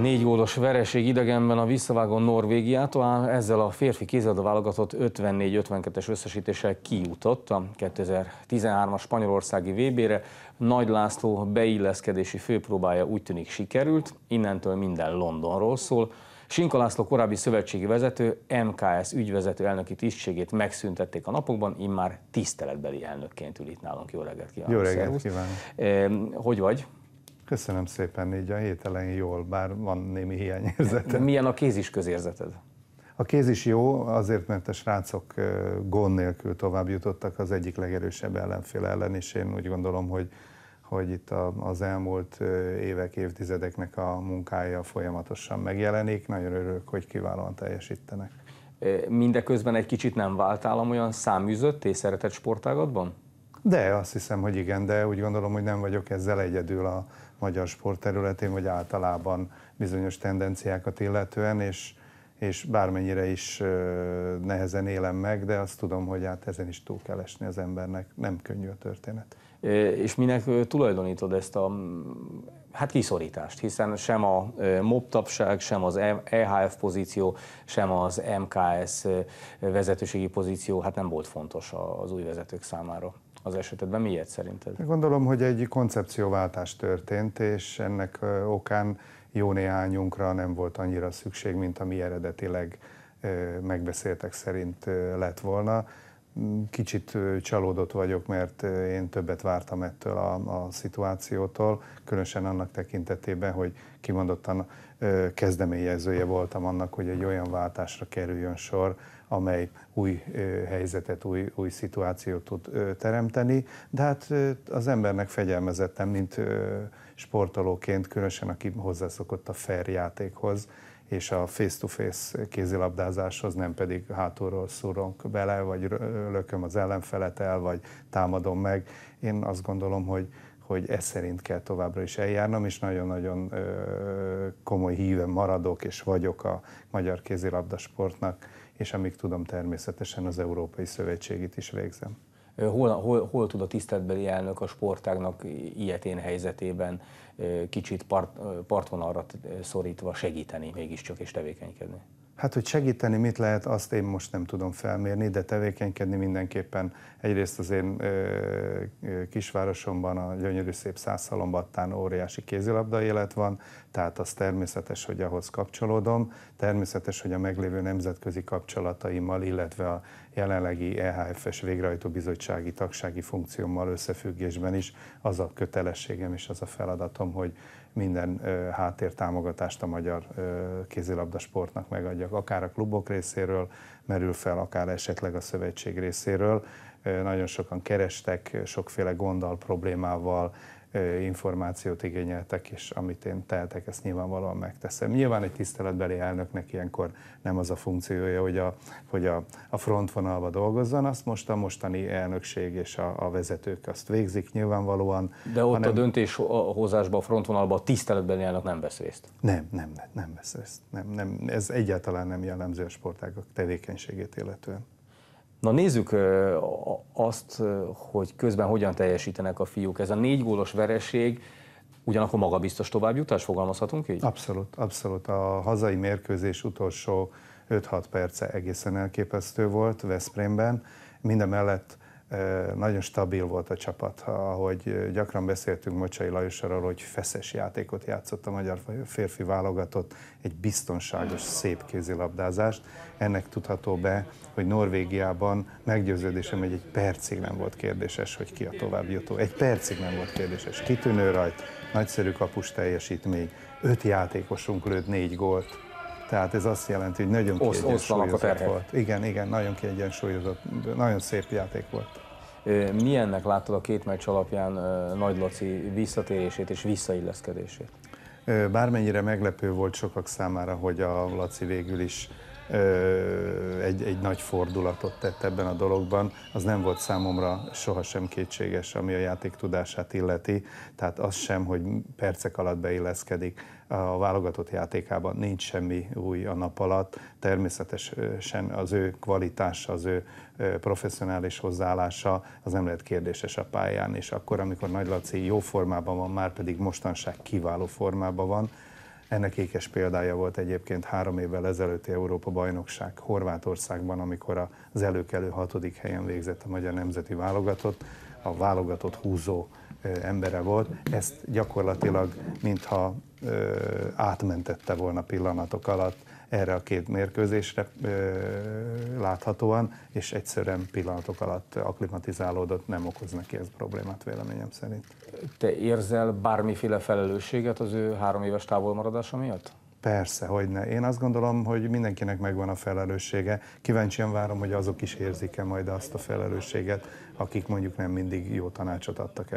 Négy gólos vereség idegenben a visszavágó Norvégiától, ezzel a férfi kézilabda válogatott 54-52-es összesítéssel kijutott a 2013-as Spanyolországi VB-re. Nagy László beilleszkedési főpróbája úgy tűnik sikerült, innentől minden Londonról szól. Sinka László korábbi szövetségi vezető, MKS ügyvezető elnöki tisztségét megszüntették a napokban, immár tiszteletbeli elnökként ül itt nálunk. Jó reggelt kívánok! Jó reggelt kívánok! Hogy vagy? Köszönöm szépen, így a hét elején jól, bár van némi hiányérzetem. Milyen a kézis közérzeted? A kéz is jó, azért, mert a srácok gond nélkül tovább jutottak az egyik legerősebb ellenfél ellen, és én úgy gondolom, hogy, hogy itt az elmúlt évek, évtizedeknek a munkája folyamatosan megjelenik. Nagyon örülök, hogy kiválóan teljesítenek. Mindeközben egy kicsit nem váltál olyan száműzött és szeretett sportágatban? De azt hiszem, hogy igen, de úgy gondolom, hogy nem vagyok ezzel egyedül a, magyar sport területén, vagy általában bizonyos tendenciákat illetően, és, és bármennyire is nehezen élem meg, de azt tudom, hogy hát ezen is túl kell esni az embernek, nem könnyű a történet. És minek tulajdonítod ezt a hát kiszorítást, hiszen sem a mobtapság, sem az EHF e pozíció, sem az MKS vezetőségi pozíció hát nem volt fontos az új vezetők számára az esetben miért szerinted? Gondolom, hogy egy koncepcióváltás történt, és ennek okán jó néhányunkra nem volt annyira szükség, mint ami eredetileg megbeszéltek szerint lett volna. Kicsit csalódott vagyok, mert én többet vártam ettől a, a szituációtól, különösen annak tekintetében, hogy kimondottan kezdeményezője voltam annak, hogy egy olyan váltásra kerüljön sor, amely új helyzetet, új, új szituációt tud teremteni, de hát az embernek fegyelmezettem, mint sportolóként, különösen aki hozzászokott a fair játékhoz, és a face-to-face -face kézilabdázáshoz, nem pedig hátulról szúrunk bele, vagy lököm az ellenfelet el, vagy támadom meg. Én azt gondolom, hogy hogy ez szerint kell továbbra is eljárnom, és nagyon-nagyon komoly híve maradok és vagyok a magyar kézilabdasportnak, és amíg tudom természetesen az Európai Szövetségét is végzem hol, hol, hol tud a tiszteltbeli elnök a sportágnak ilyetén helyzetében kicsit part, partvonalra szorítva segíteni mégiscsak és tevékenykedni? Hát, hogy segíteni mit lehet, azt én most nem tudom felmérni, de tevékenykedni mindenképpen egyrészt az én ö, kisvárosomban, a gyönyörű szép százszalombattán óriási kézilabda élet van, tehát az természetes, hogy ahhoz kapcsolódom, természetes, hogy a meglévő nemzetközi kapcsolataimmal, illetve a jelenlegi EHFS végrehajtó bizottsági tagsági funkciómmal összefüggésben is az a kötelességem és az a feladatom, hogy minden háttértámogatást a magyar kézilabda sportnak megadjak, akár a klubok részéről merül fel, akár esetleg a szövetség részéről. Nagyon sokan kerestek, sokféle gonddal, problémával, információt igényeltek, és amit én tehetek, ezt nyilvánvalóan megteszem. Nyilván egy tiszteletbeli elnöknek ilyenkor nem az a funkciója, hogy a, hogy a, a frontvonalba dolgozzon, azt most a mostani elnökség és a, a vezetők azt végzik nyilvánvalóan. De ott hanem... a döntéshozásban, a frontvonalban a tiszteletbeli elnök nem vesz részt? Nem, nem, nem, nem vesz részt. Nem, nem, ez egyáltalán nem jellemző a sportágak tevékenységét illetően. Na nézzük azt, hogy közben hogyan teljesítenek a fiúk. Ez a négy gólos vereség, ugyanakkor magabiztos továbbjutás, fogalmazhatunk így? Abszolút, abszolút. A hazai mérkőzés utolsó 5-6 perce egészen elképesztő volt Veszprémben. Minden mellett nagyon stabil volt a csapat, ahogy gyakran beszéltünk Mocsai Lajosról, hogy feszes játékot játszott a magyar férfi válogatott, egy biztonságos, szép kézilabdázást. Ennek tudható be, hogy Norvégiában meggyőződésem, hogy egy percig nem volt kérdéses, hogy ki a tovább jutó. Egy percig nem volt kérdéses. Kitűnő rajt, nagyszerű kapus teljesítmény, öt játékosunk lőtt négy gólt, tehát ez azt jelenti, hogy nagyon Osz, volt. Igen, igen, nagyon kiegyensúlyozott, nagyon szép játék volt. Milyennek láttad a két meccs alapján Nagy Laci visszatérését és visszailleszkedését? Bármennyire meglepő volt sokak számára, hogy a Laci végül is egy, egy nagy fordulatot tett ebben a dologban, az nem volt számomra sohasem kétséges, ami a játék tudását illeti, tehát az sem, hogy percek alatt beilleszkedik, a válogatott játékában nincs semmi új a nap alatt. Természetesen az ő kvalitása, az ő professzionális hozzáállása az nem lehet kérdéses a pályán, és akkor, amikor Nagy Laci jó formában van, már pedig mostanság kiváló formában van, ennek ékes példája volt egyébként három évvel ezelőtti Európa-bajnokság Horvátországban, amikor az előkelő hatodik helyen végzett a magyar nemzeti válogatott, a válogatott húzó embere volt, ezt gyakorlatilag mintha átmentette volna pillanatok alatt erre a két mérkőzésre láthatóan, és egyszerűen pillanatok alatt aklimatizálódott, nem okoz neki ez problémát véleményem szerint. Te érzel bármiféle felelősséget az ő három éves távolmaradása miatt? Persze, hogy ne. Én azt gondolom, hogy mindenkinek megvan a felelőssége. Kíváncsian várom, hogy azok is érzik-e majd azt a felelősséget, akik mondjuk nem mindig jó tanácsot adtak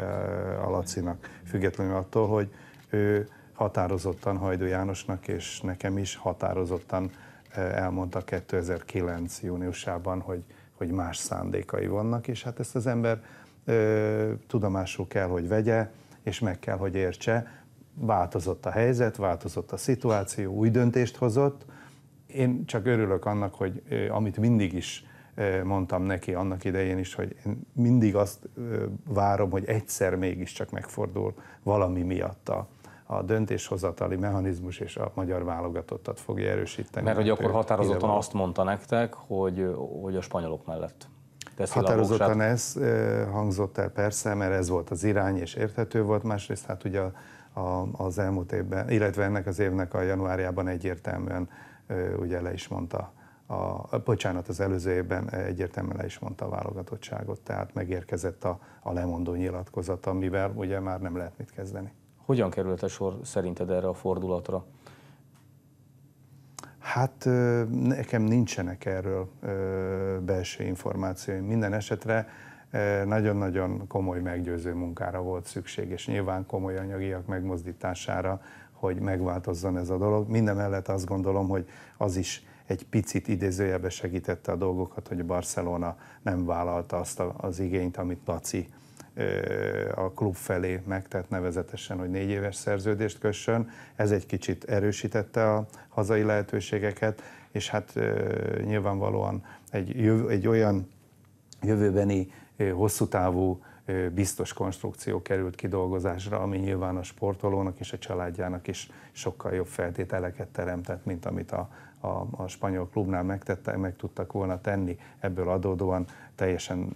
a Lacinak, függetlenül attól, hogy ő határozottan Hajdú Jánosnak és nekem is határozottan e, elmondta 2009. júniusában, hogy, hogy más szándékai vannak, és hát ezt az ember e, tudomásul kell, hogy vegye, és meg kell, hogy értse, változott a helyzet, változott a szituáció, új döntést hozott. Én csak örülök annak, hogy amit mindig is mondtam neki annak idején is, hogy én mindig azt várom, hogy egyszer mégiscsak megfordul valami miatt a, a döntéshozatali mechanizmus és a magyar válogatottat fogja erősíteni. Mert hogy akkor határozottan azt mondta nektek, hogy, hogy a spanyolok mellett teszi Határozottan ez hangzott el persze, mert ez volt az irány és érthető volt, másrészt hát ugye a a, az elmúlt évben, illetve ennek az évnek a januárjában egyértelműen ugye le is mondta, a, bocsánat, az előző évben egyértelműen le is mondta a válogatottságot, tehát megérkezett a, a lemondó nyilatkozat, amivel ugye már nem lehet mit kezdeni. Hogyan került a sor szerinted erre a fordulatra? Hát nekem nincsenek erről belső információim. Minden esetre nagyon-nagyon komoly meggyőző munkára volt szükség, és nyilván komoly anyagiak megmozdítására, hogy megváltozzon ez a dolog. Minden mellett azt gondolom, hogy az is egy picit idézőjelbe segítette a dolgokat, hogy Barcelona nem vállalta azt az igényt, amit Laci a klub felé megtett nevezetesen, hogy négy éves szerződést kössön. Ez egy kicsit erősítette a hazai lehetőségeket, és hát nyilvánvalóan egy, jövő, egy olyan jövőbeni hosszú távú biztos konstrukció került kidolgozásra, ami nyilván a sportolónak és a családjának is sokkal jobb feltételeket teremtett, mint amit a, a, a spanyol klubnál megtette, meg tudtak volna tenni. Ebből adódóan teljesen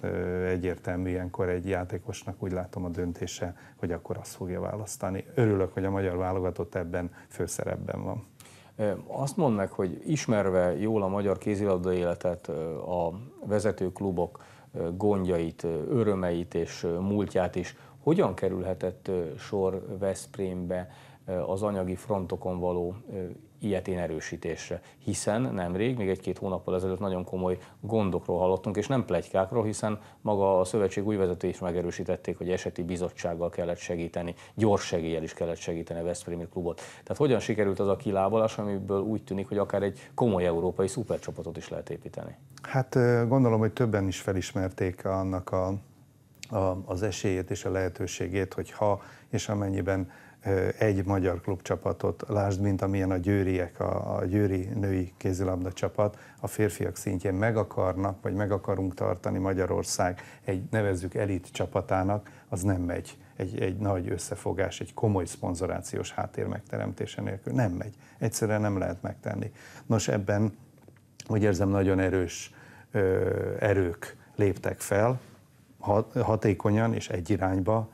egyértelmű ilyenkor egy játékosnak úgy látom a döntése, hogy akkor azt fogja választani. Örülök, hogy a magyar válogatott ebben főszerepben van. Azt mondd meg, hogy ismerve jól a magyar kézilabda életet, a vezető klubok, gondjait, örömeit és múltját is. Hogyan kerülhetett sor Veszprémbe az anyagi frontokon való ilyetén erősítésre. Hiszen nemrég, még egy-két hónappal ezelőtt nagyon komoly gondokról hallottunk, és nem plegykákról, hiszen maga a szövetség új vezetői is megerősítették, hogy eseti bizottsággal kellett segíteni, gyors segéllyel is kellett segíteni a Veszprémi klubot. Tehát hogyan sikerült az a kilábalás, amiből úgy tűnik, hogy akár egy komoly európai szupercsapatot is lehet építeni? Hát gondolom, hogy többen is felismerték annak a, a, az esélyét és a lehetőségét, hogy ha és amennyiben egy magyar klubcsapatot, lásd, mint amilyen a győriek, a, a győri női kézilabda csapat, a férfiak szintjén meg akarnak, vagy meg akarunk tartani Magyarország egy nevezzük elit csapatának, az nem megy. Egy, egy nagy összefogás, egy komoly szponzorációs háttér megteremtése nélkül nem megy. Egyszerűen nem lehet megtenni. Nos, ebben úgy érzem nagyon erős ö, erők léptek fel, hat, hatékonyan és egy irányba,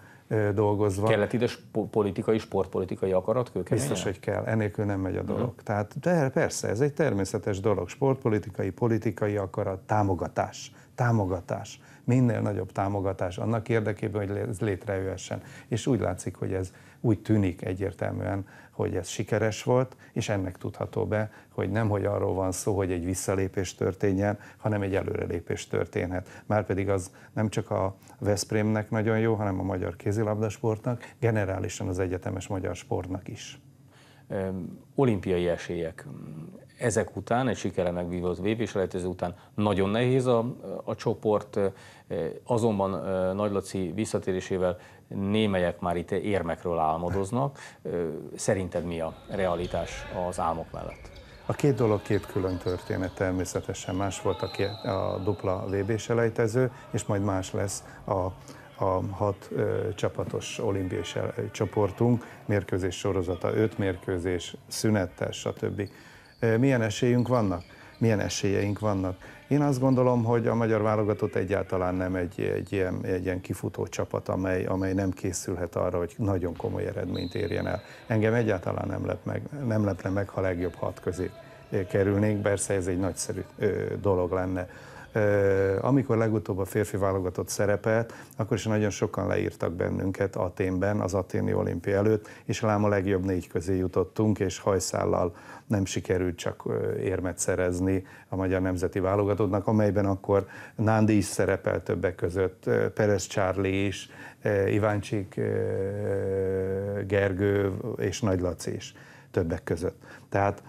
dolgozva. Kellett ide politikai, sportpolitikai akarat kőkeményen? Biztos, hogy kell, enélkül nem megy a mhm. dolog. Uh-huh. Tehát de persze, ez egy természetes dolog, sportpolitikai, politikai akarat, támogatás, támogatás, minél nagyobb támogatás annak érdekében, hogy ez létrejöhessen. És úgy látszik, hogy ez úgy tűnik egyértelműen, hogy ez sikeres volt, és ennek tudható be, hogy nem, hogy arról van szó, hogy egy visszalépés történjen, hanem egy előrelépés történhet. Márpedig az nem csak a Veszprémnek nagyon jó, hanem a magyar kézilabdasportnak, generálisan az egyetemes magyar sportnak is. olimpiai esélyek ezek után, egy sikere megvívott vb selejtező után nagyon nehéz a, a csoport, azonban Nagy Laci visszatérésével némelyek már itt érmekről álmodoznak. Szerinted mi a realitás az álmok mellett? A két dolog két külön történet természetesen. Más volt a, két, a dupla vb selejtező, és majd más lesz a a hat ö, csapatos olimpiai csoportunk, mérkőzés sorozata, öt mérkőzés, szünettel, stb milyen esélyünk vannak, milyen esélyeink vannak. Én azt gondolom, hogy a magyar válogatott egyáltalán nem egy, egy, ilyen, egy ilyen kifutó csapat, amely, amely nem készülhet arra, hogy nagyon komoly eredményt érjen el. Engem egyáltalán nem lett meg, nem lett meg, ha legjobb hat közé kerülnék, persze ez egy nagyszerű dolog lenne amikor legutóbb a férfi válogatott szerepelt, akkor is nagyon sokan leírtak bennünket Aténben, az aténi olimpia előtt, és lám a legjobb négy közé jutottunk, és hajszállal nem sikerült csak érmet szerezni a magyar nemzeti válogatottnak, amelyben akkor Nándi is szerepel többek között, Perez Csárli is, Iváncsik Gergő és Nagy Laci is többek között. Tehát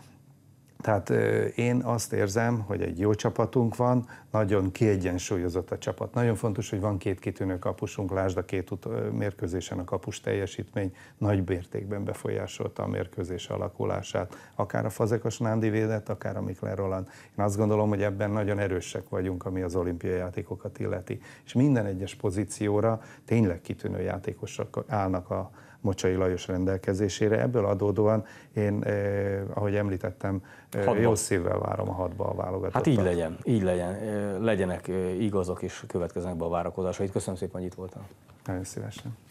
tehát én azt érzem, hogy egy jó csapatunk van, nagyon kiegyensúlyozott a csapat. Nagyon fontos, hogy van két kitűnő kapusunk, lásd a két ut- mérkőzésen a kapus teljesítmény nagy mértékben befolyásolta a mérkőzés alakulását, akár a Fazekas Nándi védett, akár a Mikler Roland. Én azt gondolom, hogy ebben nagyon erősek vagyunk, ami az olimpiai játékokat illeti. És minden egyes pozícióra tényleg kitűnő játékosok állnak a Mocsai Lajos rendelkezésére. Ebből adódóan én, eh, ahogy említettem, eh, Hadba. jó szívvel várom a hatba a válogatottat. Hát így legyen, így legyen. Eh, legyenek eh, igazak és következnek be a várakozásait. Köszönöm szépen, hogy itt voltam. Nagyon szívesen.